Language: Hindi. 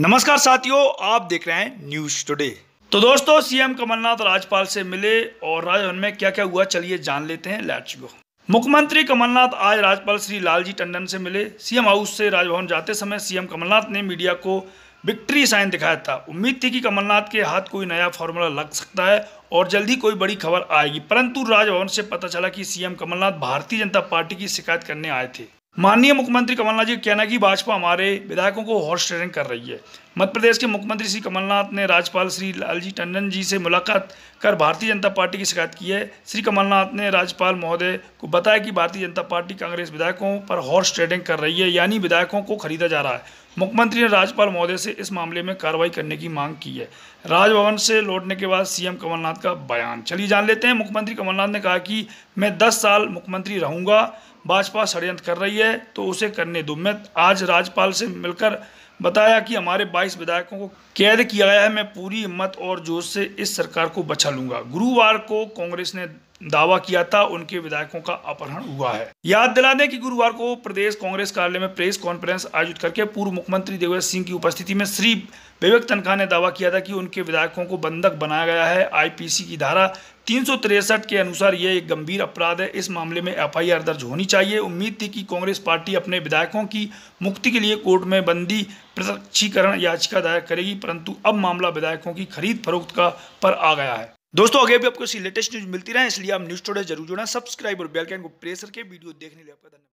नमस्कार साथियों आप देख रहे हैं न्यूज टुडे तो दोस्तों सीएम कमलनाथ राजपाल से मिले और राजभवन में क्या क्या हुआ चलिए जान लेते हैं लेट्स गो मुख्यमंत्री कमलनाथ आज राज्यपाल श्री लालजी टंडन से मिले सीएम हाउस से राजभवन जाते समय सीएम कमलनाथ ने मीडिया को विक्ट्री साइन दिखाया था उम्मीद थी कि कमलनाथ के हाथ कोई नया फॉर्मूला लग सकता है और जल्दी कोई बड़ी खबर आएगी परंतु राजभवन से पता चला कि सीएम कमलनाथ भारतीय जनता पार्टी की शिकायत करने आए थे माननीय मुख्यमंत्री कमलनाथ जी का कहना कि भाजपा हमारे विधायकों को हॉर्स ट्रेडिंग कर रही है मध्य प्रदेश के मुख्यमंत्री श्री कमलनाथ ने राज्यपाल श्री लालजी टंडन जी से मुलाकात कर भारतीय जनता पार्टी की शिकायत की है श्री कमलनाथ ने राज्यपाल महोदय को बताया कि भारतीय जनता पार्टी कांग्रेस विधायकों पर हॉर्स ट्रेडिंग कर रही है यानी विधायकों को खरीदा जा रहा है मुख्यमंत्री ने राज्यपाल महोदय से इस मामले में कार्रवाई करने की मांग की है राजभवन से लौटने के बाद सीएम कमलनाथ का बयान चलिए जान लेते हैं मुख्यमंत्री कमलनाथ ने कहा कि मैं दस साल मुख्यमंत्री रहूंगा भाजपा षडयंत्र कर रही है तो उसे करने दो मैं आज राज्यपाल से मिलकर बताया कि हमारे 22 विधायकों को कैद किया गया है मैं पूरी हिम्मत और जोश से इस सरकार को बचा लूंगा गुरुवार को कांग्रेस ने दावा किया था उनके विधायकों का अपहरण हुआ है याद दिला दें कि गुरुवार को प्रदेश कांग्रेस कार्यालय में प्रेस कॉन्फ्रेंस आयोजित करके पूर्व मुख्यमंत्री देवेंद्र सिंह की उपस्थिति में श्री विवेक तनखा ने दावा किया था कि उनके विधायकों को बंधक बनाया गया है आईपीसी की धारा तीन के अनुसार यह एक गंभीर अपराध है इस मामले में एफआईआर दर्ज होनी चाहिए उम्मीद थी कि कांग्रेस पार्टी अपने विधायकों की मुक्ति के लिए कोर्ट में बंदी प्रत्यक्षीकरण याचिका दायर करेगी परंतु अब मामला विधायकों की खरीद फरोख्त का पर आ गया है दोस्तों आगे भी आपको इसी लेटेस्ट न्यूज मिलती रहे इसलिए आप न्यूज टोडे जरूर जुड़ा सब्सक्राइब और बेलकैन को प्रेस करके वीडियो देखने लिया